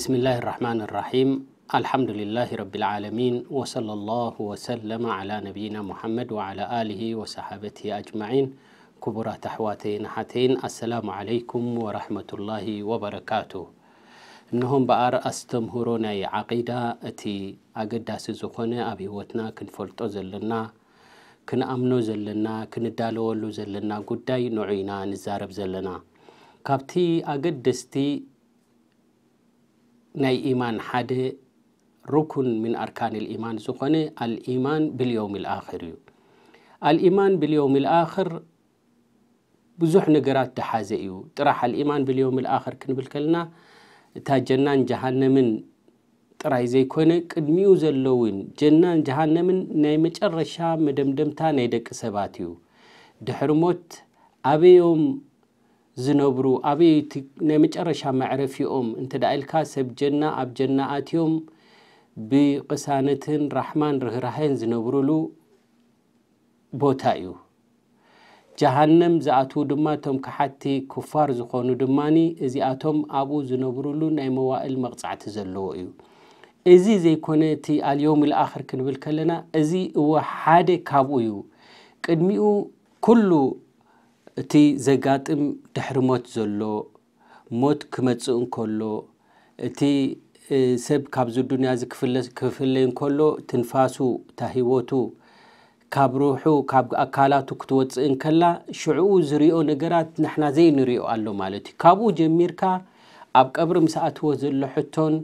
بسم الله الرحمن الرحيم الحمد لله رب العالمين وصلى الله وسلم على نبينا محمد وعلى آله وصحابته أجمعين كبرى تحواتين حتين السلام عليكم ورحمة الله وبركاته نهم بأر أستمهرون عقيدة أتي أقداس زخونة أبي وتنا كنفلتو زلنا كن أمنو زلنا كن ክንዳለወሉ ዘለና ጉዳይ ንዑ ኢና ንዛረብ ዘለና ካብቲ ኣገደስቲ ናይ ኢማን ሓደ ሩኩን ምን ኣርካን ልኢማን ዝኾነ አልኢማን ብልዮውም ልኣኽር እዩ አልኢማን ብልዮውም ልኣኽር ብዙሕ ነገራት ተሓዘ እዩ ጥራሕ አልኢማን ብልዮውም ልኣኽር ክንብል ከለና እታ ጀናን ጀሃነምን ጥራይ ዘይኮነ ቅድሚኡ ዘለውን ጀናን ጀሃነምን ናይ መጨረሻ መደምደምታ ናይ ደቂ ሰባት እዩ ድሕርሞት ኣበዮም ዝነብሩ ኣበይ ናይ መጨረሻ መዕረፊኦም እንተ ዳ ኢልካ ሰብ ጀና ኣብ ጀና ኣትዮም ብቕሳነትን ራሕማን ርህራህን ዝነብሩሉ ቦታ እዩ ጀሃንም ዝኣትዉ ድማ እቶም ካሓቲ ክፋር ዝኾኑ ድማኒ እዚኣቶም ኣብኡ ዝነብሩሉ ናይ መዋእል መቕፃዕቲ ዘለዎ እዩ እዚ ዘይኮነ እቲ ኣልዮም ልኣኽር ክንብል ከለና እዚ እወ ሓደ ካብኡ እዩ ቅድሚኡ ኩሉ እቲ ዘጋጥም ድሕሪ ሞት ዘሎ ሞት ክመፅእ እንከሎ እቲ ሰብ ካብዚ ዱንያ እዚ ክፍለይ እንከሎ ትንፋሱ እታ ሂወቱ ካብ ሩሑ ካብ ኣካላቱ ክትወፅእ እንከላ ሽዑኡ ዝርኦ ነገራት ንሕና ዘይ ንሪኦ ኣሎ ማለት እዩ ካብኡ ጀሚርካ ኣብ ቀብሪ ምስኣትዎ ዘሎ ሕቶን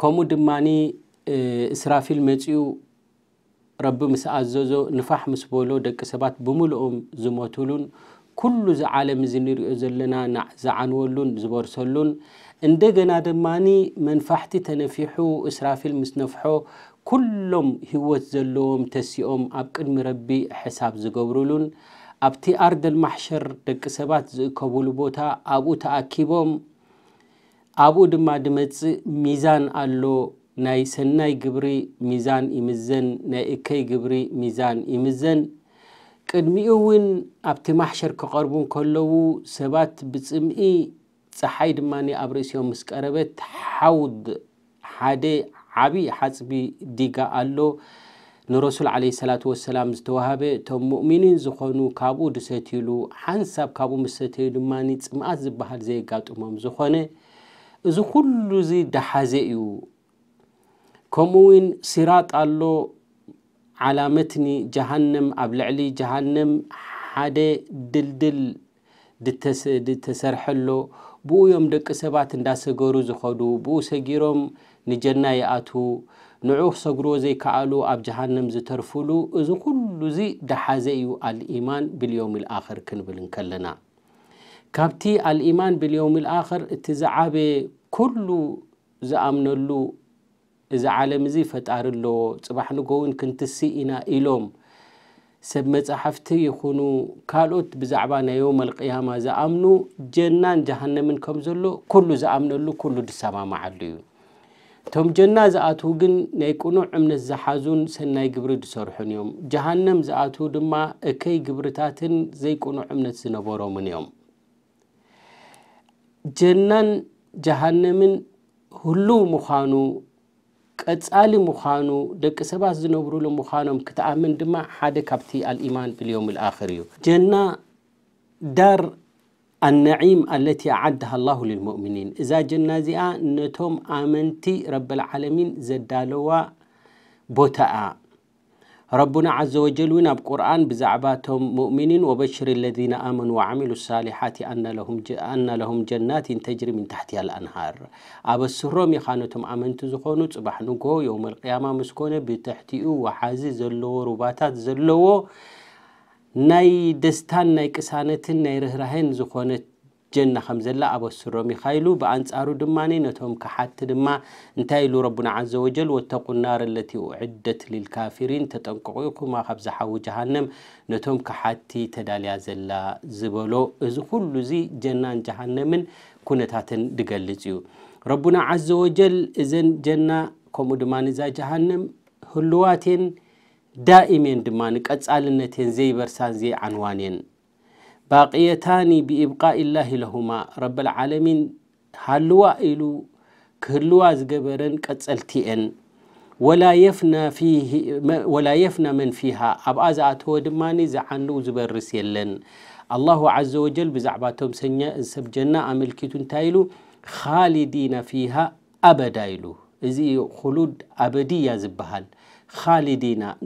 ከምኡ ድማኒ እስራፊል መፅኡ ረቢ ምስ ኣዘዞ ንፋሕ ምስ በሎ ደቂ ሰባት ብምልኦም ዝሞትሉን ኩሉ ዚ ዓለም እዚ ንሪኦ ዘለና ዝዓንወሉን ዝበርሰሉን እንደገና ድማኒ መንፋሕቲ ተነፊሑ እስራፊል ምስ ነፍሖ ኩሎም ህወት ዘለዎም ተሲኦም ኣብ ቅድሚ ረቢ ሕሳብ ዝገብሩሉን ኣብቲ ኣርደል ማሕሸር ደቂ ሰባት ዝእከብሉ ቦታ ኣብኡ ተኣኪቦም ኣብኡ ድማ ድመፅእ ሚዛን ኣሎ ናይ ሰናይ ግብሪ ሚዛን ይምዘን ናይ እከይ ግብሪ ሚዛን ይምዘን ቅድሚኡ እውን ኣብቲ ማሕሸር ክቐርቡ ከለዉ ሰባት ብፅምኢ ፀሓይ ድማ ኣብ ርእሲኦም ምስ ቀረበት ሓውድ ሓደ ዓብዪ ሓፅቢ ዲጋ ኣሎ ንረሱል ዓለ ሰላት ወሰላም ዝተዋሃበ እቶም ሙእሚኒን ዝኾኑ ካብኡ ድሰትሉ ሓንሳብ ካብኡ ምስ ሰተዩ ድማ ፅምኣት ዝበሃል ዘየጋጥሞም ዝኾነ እዚ ኩሉ እዚ ዳሓዘ እዩ ከምኡ ውን ሲራጥ ኣሎ على متن جهنم ኣብ ልዕሊ جهنም ሓደ ድልድል ተሰርሐሎ ብኡ ዮም ደቂ ሰባት እንዳሰገሩ ዝኸዱ ብኡ ሰጊሮም ንጀና ይኣት ንዑ ክሰግርዎ ዘይከኣሉ ኣብ ጀሃንም ዝተርፍሉ እዚ ኩሉ እዚ ዳሓዘ እዩ አልኢማን ብልዮም ልኣክር ክንብል ንከለና ካብቲ አልኢማን ብልዮም ልኣክር እቲ ዝዓበየ ኩሉ ዝኣምነሉ እዚ ዓለም እዚ ፈጣሪ ኣለዎ ፅባሕ ንጎ እውን ክንትሲ ኢና ኢሎም ሰብ መፅሓፍቲ ይኹኑ ካልኦት ብዛዕባ ናይ ዮም ኣልቅያማ ዝኣምኑ ጀናን ጀሃነምን ከም ዘሎ ኩሉ ዝኣምነሉ ኩሉ ድሰማማዓሉ እዩ እቶም ጀና ዝኣትዉ ግን ናይ ቅኑዕ እምነት ዝሓዙን ሰናይ ግብሪ ዝሰርሑን እዮም ጀሃንም ዝኣትዉ ድማ እከይ ግብርታትን ዘይቅኑዕ እምነት ዝነበሮምን እዮም ጀናን ጀሃነምን ህሉ ምዃኑ ቀጻሊ ምዃኑ ደቂ ሰባት ዝነብሩሉ ምዃኖም ክትኣምን ድማ ሓደ ካብቲ አልኢማን ብልዮም ልኣኽር እዩ ጀና ዳር ኣነዒም ኣለቲ ዓድሃ ላሁ ልልሙእምኒን እዛ ጀና እዚኣ ነቶም ኣመንቲ ረብልዓለሚን ዘዳለዋ ቦታኣ ربنا عز وجل ون بقرآن بزعباتهم مؤمنين وبشر الذين آمنوا وعملوا الصالحات أن لهم جنات تجري من تحتها الأنهار ኣበስሮም ኢኻ ነቶም ኣመንቲ ዝኾኑ ፅባሕ يوم القيامة مسكونة ብትሕቲኡ وሓዚ ዘለዎ ሩባታት ዘለዎ ناي دستان ناي كسانة ناي ርህራህን زخونت ጀና ከም ዘላ ኣበስሮም ኢኻ ብኣንፃሩ ድማ ነቶም ካሓቲ ድማ እንታይ ኢሉ ረቡና ዓዘ ወጀል ወተቁ ናር ለቲ ውዕደት ልልካፊሪን ተጠንቀቑኩማ ካብ ዝሓዊ ጀሃንም ነቶም ካሓቲ ተዳልያ ዘላ ዝበሎ እዚ ኩሉ እዚ ጀናን ጀሃንምን ኩነታትን ድገልፅ እዩ ረቡና ዓዘ ወጀል እዘን ጀና ከምኡ ድማ ንዛ ጀሃንም ህልዋትን ዳኢሜን ድማ ንቀፃልነትን ዘይበርሳን ዘይዓንዋንን باقيتان بإبقاء الله لهما رب العالمين هلوا إلو كهلوا زقبرن كتسلتئن ولا يفنى فيه ولا يفنى من فيها أبقى زعتو دماني زعنو زبرس يلن الله عز وجل بزعباتهم سنة سب جنة أملكتون تايلو خالدين فيها أبدا إلو إذي خلود أبدي يا زبهال خالدينا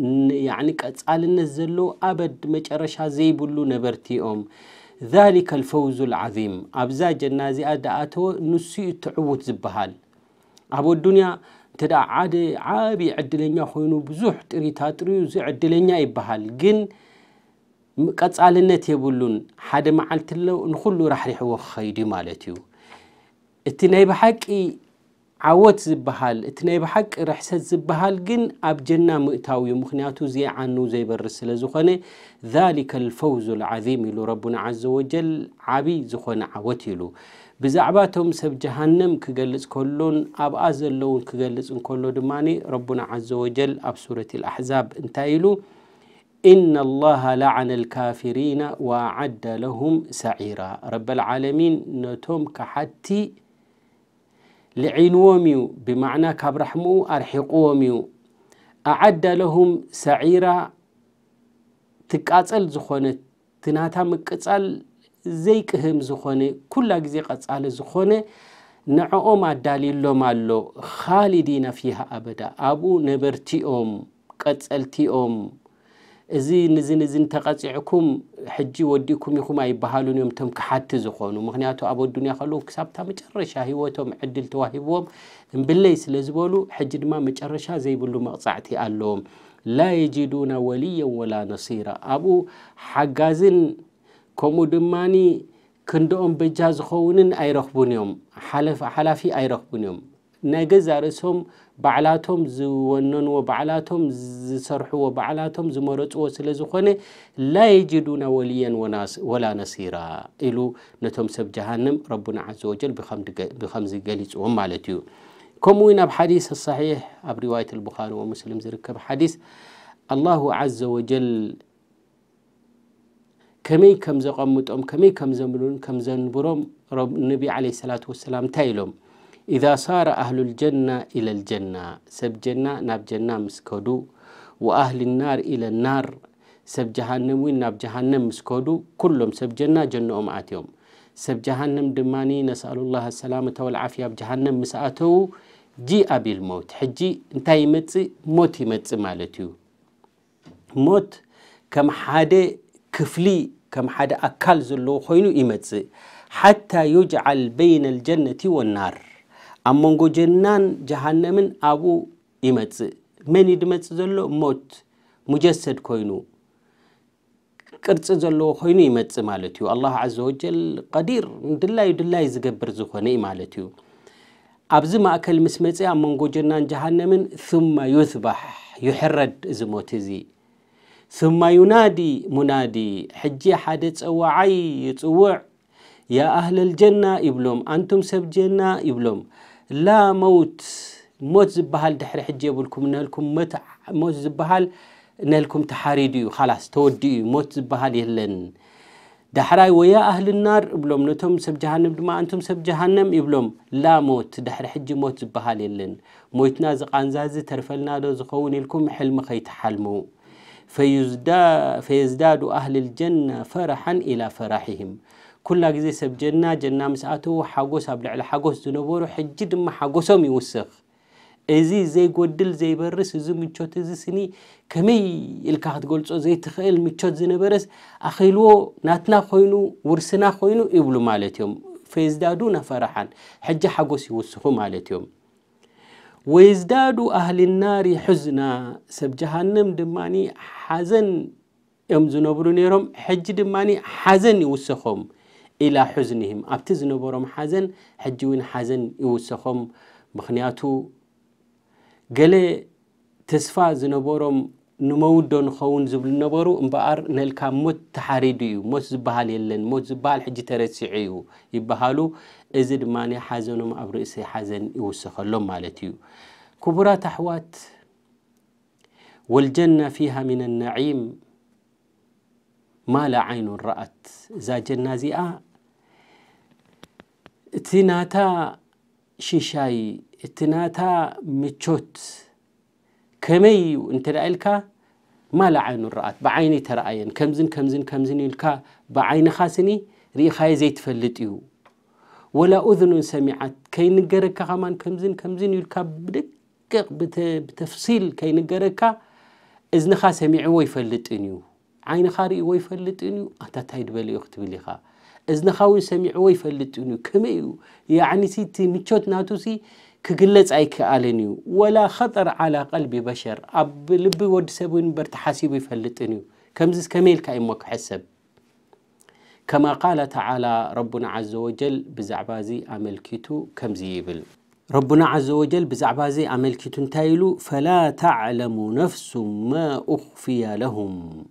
يعني كتسال نزلو أبد ما مجرشا زي بلو نبرتيهم ذلك الفوز العظيم أبزا جنازي أدعاتو نسي تعوت زبهال أبو الدنيا تدا عادي عابي عدلنيا خوينو بزوح تريتات ريو زي عدلنيا يبهال جن ቀጻልነት የብሉን ሓደ መዓልቲ ለው ንኹሉ ራሕሪሕዎ ክኸይድ ማለት እዩ እቲ ናይ عوت زبهال اتني بحق رحسة زبهال جن اب جنة مؤتاوي مخنياتو زي عنو زي برسل زخوني ذلك الفوز العظيم لو ربنا عز وجل عبي زخون عوت يلو بزعباتهم سب جهنم كجلس كلون اب ازل لون كجلس ان كلون دماني ربنا عز وجل اب سورة الاحزاب انتايلو إن الله لعن الكافرين وعد لهم سعيرا رب العالمين نتوم كحتي لعينوميو بمعنى كابرحمو أرحقوميو أعد لهم سعيرة تكاتل زخونة تناتا مكتل زيكهم زخونة كل أجزي قتل زخونة نعوما دليل لما لو خالدين فيها أبدا أبو نبرتيهم قتلتيهم እዚ ንዝን እዝን ተቐፂዕኩም ሕጂ ወዲእኩም ኢኹም ኣይበሃሉን እዮም እቶም ክሓቲ ዝኾኑ ምክንያቱ ኣብ ኣዱንያ ከለዉ ክሳብታ መጨረሻ ሂወቶም ዕድል ተዋሂብዎም እምብለይ ስለ ዝበሉ ሕጂ ድማ መጨረሻ ዘይብሉ መቕፃዕቲ ኣለዎም ላ የጅዱና ወልየን ወላ ነሲራ ኣብኡ ሓጋዝን ከምኡ ድማኒ ክንደኦም በጃ ዝኸውንን ኣይረኽቡን እዮም ሓላፊ ኣይረኽቡን እዮም ናይ ገዛ ርእሶም ባዕላቶም ዝወነንዎ ባዕላቶም ዝሰርሕዎ ባዕላቶም ዝመረፅዎ ስለ ዝኾነ ላ የጅዱና ወልየን ወላ ነሲራ ኢሉ ነቶም ሰብ ጀሃንም ረቡና ዘ ወጀል ብከምዚ ገሊፅዎም ማለት እዩ ከምኡ እውን ኣብ ሓዲስ ኣሳሒሕ ኣብ ሪዋየት ልቡኻሪ ወሙስሊም ዝርከብ ሓዲስ ኣላሁ ዘ ወጀል ከመይ ከም ዘቐምጦም ከመይ ከም ዘምሉን ከም ዘንብሮም ነቢ ዓለ ሰላት ወሰላም እንታይ ኢሎም إذا صار أهل الجنة إلى الجنة سب جنة ناب جنة مسكودو وأهل النار إلى النار سب جهنم وين ناب جهنم مسكودو كلهم سب جنة جنة أمعاتهم سب جهنم دماني نسأل الله السلامة والعافية بجهنم مسأته جي أبي الموت حجي እንታይ ይመፅእ موت ይመፅእ ማለት موت كم حادة كفلي كم حادة أكال زلو خينو ኮይኑ حتى يجعل بين الجنة والنار ኣመንጎ ጀናን ጀሃነምን ኣብኡ ይመፅእ መን ዩ ድመፅእ ዘሎ ሞት ሙጀሰድ ኮይኑ ቅርፂ ዘለዎ ኮይኑ ይመፅእ ማለት እዩ ኣላ ዘ ወጀል ቀዲር ድላዩ ድላይ ዝገብር ዝኾነ እዩ ማለት እዩ ኣብዚ ማእከል ምስ መፅ ኣብ መንጎ ጀናን ጀሃነምን ثማ ዩባሕ ይሕረድ እዚ ሞት እዚ ثማ ዩናዲ ሙናዲ ሕጂ ሓደ ፀዋዓይ ይፅውዕ ያ ኣህለ ልጀና ይብሎም ኣንቱም ሰብ ጀና ይብሎም لا موت موت زبهال دحر حجي يقولكم نهلكم مت موت زبهال نهلكم تحاريديو خلاص تودي موت زبهال يهلن دحراي ويا أهل النار ابلوم نتم سب جهنم دما أنتم سب جهنم يبلوم لا موت دحر حجي موت زبهال يهلن موت نازق أنزازي ترفلنا دو زخوني لكم حلم خيت حلمو فيزداد فيزداد أهل الجنة فرحا إلى فرحهم ኩላ ግዜ ሰብ ጀና ጀና ምስኣተዉ ሓጎስ ኣብ ልዕሊ ሓጎስ ዝነበሩ ሕጂ ድማ ሓጎሶም ይውስኽ እዚ ዘይጎድል ዘይበርስ እዚ ምቾት እዚ ስኒ ከመይ ኢልካ ክትገልፆ ዘይትኽእል ምቾት ዝነበረስ ኣኺልዎ ናትና ኮይኑ ውርስና ኮይኑ ይብሉ ማለት እዮም ፈየዝዳዱ ናፈራሓን ሕጂ ሓጎስ ይውስኹ ማለት እዮም ወይዝዳዱ ኣህሊናሪ ሕዝና ሰብ ጀሃንም ድማኒ ሓዘን እዮም ዝነብሩ ነይሮም ሕጂ ድማኒ ሓዘን ይውስኾም ኢላ ሕዝኒህም ኣብቲ ዝነበሮም ሓዘን ሕጂ እውን ሓዘን ይውሰኾም ምክንያቱ ገለ ተስፋ ዝነበሮም ንመውዶ ንኸውን ዝብሉ ነበሩ እምበኣር ነልካ ሞት ተሓሪዱ እዩ ሞት ዝበሃል የለን ሞት ዝበሃል ሕጂ ተረሲዑ እዩ ይበሃሉ እዚ ድማ ሓዘኖም ኣብ ርእሲ ሓዘን ይውስኸሎም ማለት እዩ ክቡራት ኣሕዋት ወልጀና ፊሃ ምን ናዒም ማ ላ ዓይኑን ረአት እዛ ጀና እዚኣ እቲናታ ሽሻይ እቲ ናታ ምቾት ከመይ እንተዳ ኢልካ ማላ ዓይኑ ረኣት ብዓይኒ ተረኣየን ከምዝን ከምዝን ከምዝን ኢልካ ብዓይንኻ ስኒ ርኢኻየ ዘይትፈልጥ እዩ ወላ እذኑን ሰሚዓት ከይንገረካ ኸማን ከምዝን ከምዝን ኢልካ ብደቅቕ ብተፍሲል ከይንገረካ እዝንኻ ሰሚዕዎ ይፈልጥን እዩ ዓይንኻ ርኢ ይፈልጥን እዩ ኣንታንታይ ድበለ እዩ ክትብል ኢኻ از نخواهی سمعوی فلت اونو کمیو یعنی سی میچوت ناتوسی کجلت ایک آلنیو ولا خطر علی قلب بشر اب لب ورد سبون بر تحسیبی فلت اونو کم زس کمیل کای مک حسب كما قال تعالى ربنا عز وجل بزعبازي أملكتو كم زيبل ربنا عز وجل بزعبازي أملكتو تايلو فلا تعلم نفس ما أخفي لهم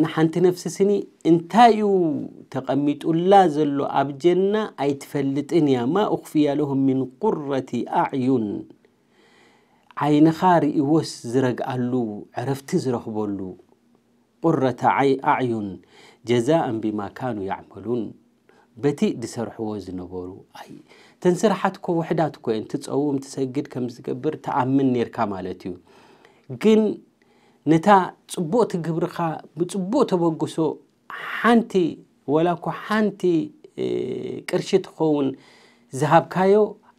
ንሓንቲ ነፍሲ ስኒ እንታይ እዩ ተቐሚጡላ ዘሎ ኣብ ጀና ኣይትፈልጥን እያ ማ እኽፍያ ለሁም ምን ቁረቲ ኣዕዩን ዓይንኻ ርእዎስ ዝረግኣሉ ዕረፍቲ ዝረኽበሉ ቁረተ ኣዕዩን ጀዛእን ቢማ ካኑ ያዕመሉን በቲ ዝሰርሕዎ ዝነበሩ ተን ስራሓት ኮ ውሕዳት ኮየን ትፀውም ትሰግድ ከም ዝገብር ተኣምን ነርካ ማለት እዩ ግን ነታ ፅቡቕቲ ግብርኻ ብፅቡቕ ተበግሶ ሓንቲ ወላ ኮ ሓንቲ ቅርሺ ትኸውን ዝሃብካዮ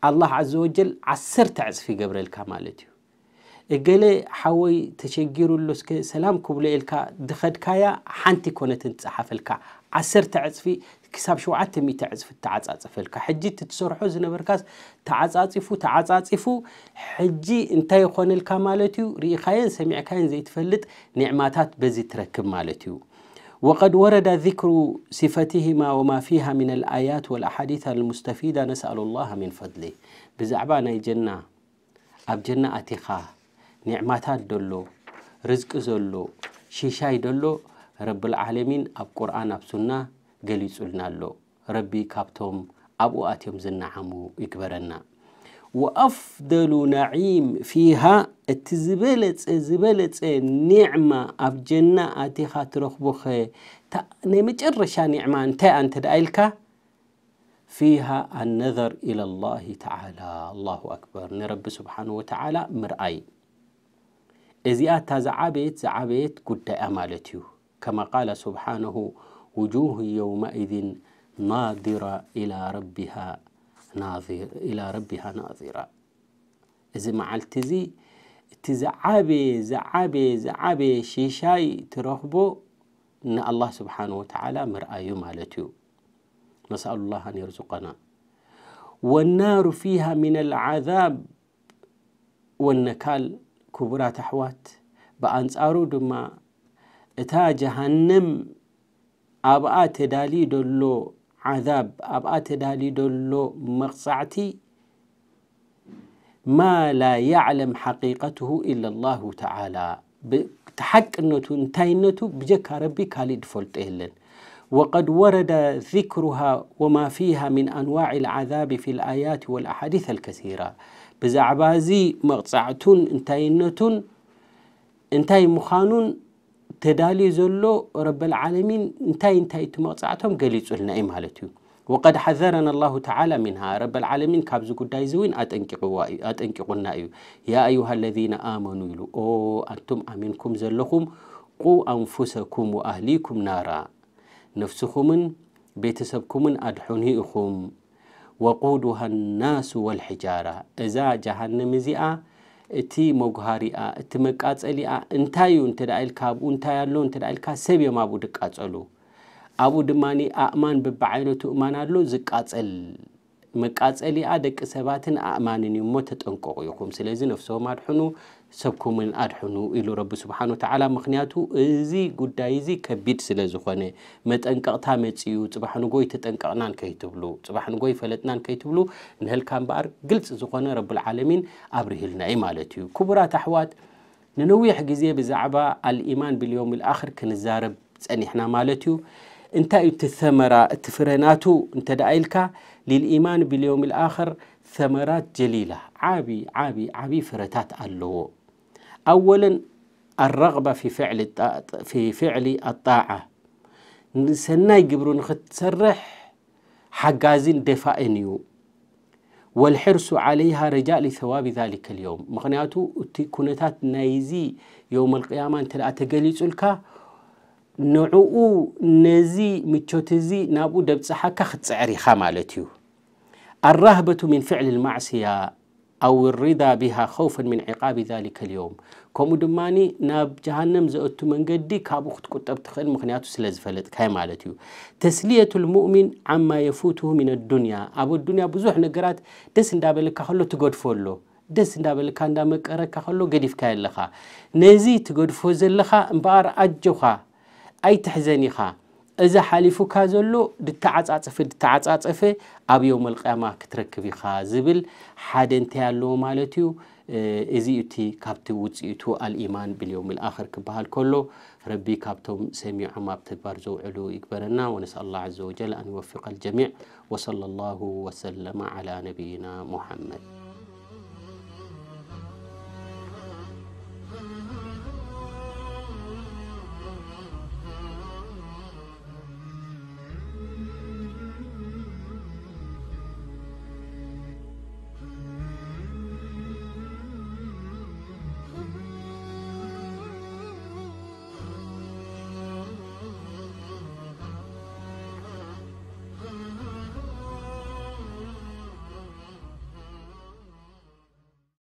ኣላህ ዓዘ ወጀል ዓሰርተ ዕፅፊ ይገብረልካ ማለት እዩ እገሌ ሓወይ ተሸጊሩሎ ስከ ሰላም ክብሎ ኢልካ ድኸድካያ ሓንቲ ኮነትን ትፀሓፈልካ ዓሰርተ ዕፅፊ ክሳብ ሸውዓተ ሚእቲ ዕፅፊ ተዓፃፅፈልካ ሕጂ እቲ ትሰርሖ ዝነበርካስ ተዓፃፂፉ ተዓፃፂፉ ሕጂ እንታይ ይኮነልካ ማለት እዩ ርኢኻየን كاين زي تفلت نعماتات بزي تركب እዩ وقد ورد ذكر صفتهما وما فيها من الآيات والأحاديث المستفيدة نسأل الله من فضله بزعبان ناي جنة أب جنة أتخاه نعماتات دلو رزق زلو شيشاي دلو رب العالمين أب قرآن أب سنة جليس قلنا ربي كابتهم أبو أتيم زن عمو يكبرنا وأفضل نعيم فيها تزبلت زبلت نعمة أبجنا أتي خاطر أخبوخي تا نمج الرشا نعمة أنت أنت دائلك فيها النظر إلى الله تعالى الله أكبر نرب سبحانه وتعالى مرأي إذا تزعبت زعبت قد أمالتيو كما قال سبحانه وجوه يومئذ ناظرة إلى ربها ناظر إلى ربها ناظرة إذا ما التزي تزعبي زعبي زعبي شيشاي ترهبو إن الله سبحانه وتعالى مرآي مالتيو نسأل الله أن يرزقنا والنار فيها من العذاب والنكال كبرات أحوات بأنصارو دما إتا جهنم ኣብኣ ተዳልዩ ደሎ ዓዛብ ኣብኣ ተዳልዩ ደሎ መቕፃዕቲ ማ ላ ያዕለም ሓቂቀትሁ ኢላ ላሁ ተዓላ ተሓቅነቱ እንታይነቱ ብጀካ ረቢ ካሊእ ድፈልጦ የለን وقد ورد ذكرها وما فيها من أنواع العذاب في الآيات والأحاديث الكثيرة بزعبازي مقطعتون انتاينتون انتاي مخانون تدالي زلو رب العالمين انتاي انتاي تمغصعتهم قليت سؤلنا اي مالتو وقد حذرنا الله تعالى منها رب العالمين كابزو قداي زوين اتنكي قلنا ايو يا ايها الذين آمنوا يلو او انتم امنكم زلهم قو انفسكم واهليكم نارا نفسكم بيتسبكم ادحوني اخوم وقودها الناس والحجارة اذا جهنم زيئا እቲ መጓሃሪኣ እቲ መቃፀሊኣ እንታይ እዩ እንተ ኢልካ ኣብኡ እንታይ ኣሎ እንተ ኢልካ ሰብ እዮም ኣብኡ ድቃፀሉ ኣብኡ ድማ ኣእማን ብብዓይነቱ እማን ኣሎ ዝቃፀል መቃፀሊኣ ደቂ ሰባትን ኣእማንን እዩ እሞ ተጠንቀቑ ይኹም ስለዚ ነፍሶም ኣድሕኑ ሰብኩምን ኣድሕኑ ኢሉ ረቢ ስብሓን ወተዓላ ምክንያቱ እዚ ጉዳይ እዚ ከቢድ ስለ ዝኾነ መጠንቀቕታ መፅኡ ፅባሕ ንጎ ተጠንቀቕናን ከይትብሉ ፅባሕ ንጎ ፈለጥናን ከይትብሉ ንህልካ እምበኣር ግልፂ ዝኾነ ረብልዓለሚን ኣብርሂልና እዩ ማለት እዩ ክቡራት ኣሕዋት ንነዊሕ ግዜ ብዛዕባ ኣልኢማን ብልዮም ልኣኽር ክንዛረብ ፀኒሕና ማለት እዩ እንታይ እዩ እቲ ሰመራ እቲ ፍረናቱ እንተ ደኣ ኢልካ ልልኢማን ብልዮም ልኣኽር ثمرات جليلة عابي عابي عابي فرتات اللو اولا الرغبه في فعل في فعل الطاعه سناي جبرو نختسرح حجازين دفاعين والحرص عليها رجاء لثواب ذلك اليوم مغنياتو اتي نايزي يوم القيامة انت لا تقلي لك نعوو نزي متشوتزي نابو دبتسحا كخت سعري مالتيو الرهبة من فعل المعصية أو الرضا بها خوفا من عقاب ذلك اليوم كوم دماني ناب جهنم زأت من قدي كابوخت كتب تخل مخنيات سلاز فلت كاي مالتيو تسلية المؤمن عما يفوته من الدنيا أبو الدنيا بزوح نقرات دس ندابل لكهلو تقود فولو دس ندابل لكان دامك أرك خلو قدي في لخا نزي تقود فوز لخا مبار أجوخا أي تحزني إذا حليفو كازلو دتعاتصف دتعاتصف أبي يوم القيامة كتركبي خازبل حد أنت يالو مالتيو إذا يتي كابت وتيتو الإيمان باليوم الآخر كبهال كله ربي كابتو سميع ما بتدبر زو علو إكبرنا ونسأل الله عز وجل أن يوفق الجميع وصلى الله وسلم على نبينا محمد